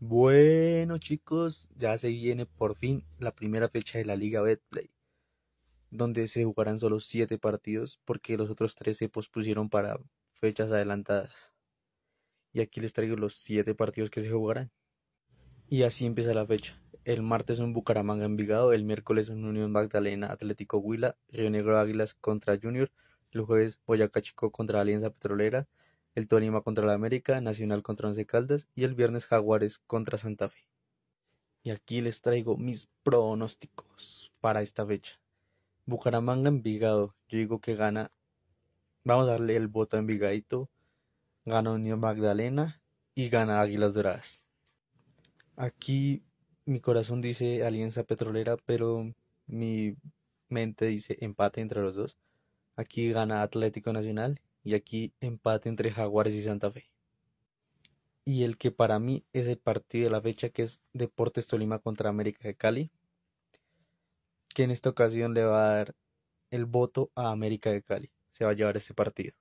Bueno, chicos, ya se viene por fin la primera fecha de la Liga Betplay, donde se jugarán solo 7 partidos porque los otros 3 se pospusieron para fechas adelantadas. Y aquí les traigo los 7 partidos que se jugarán. Y así empieza la fecha. El martes un Bucaramanga Envigado, el miércoles un Unión Magdalena Atlético Huila, Río Negro Águilas contra Junior, el jueves Boyacá Chico contra Alianza Petrolera, el Tolima contra la América, Nacional contra Once Caldas y el viernes Jaguares contra Santa Fe. Y aquí les traigo mis pronósticos para esta fecha. Bucaramanga Envigado, yo digo que gana. Vamos a darle el voto a Envigadito. Gana Unión Magdalena y gana Águilas Doradas. Aquí mi corazón dice Alianza Petrolera, pero mi mente dice empate entre los dos. Aquí gana Atlético Nacional y aquí empate entre Jaguares y Santa Fe. Y el que para mí es el partido de la fecha, que es Deportes Tolima contra América de Cali, que en esta ocasión le va a dar el voto a América de Cali. Se va a llevar ese partido.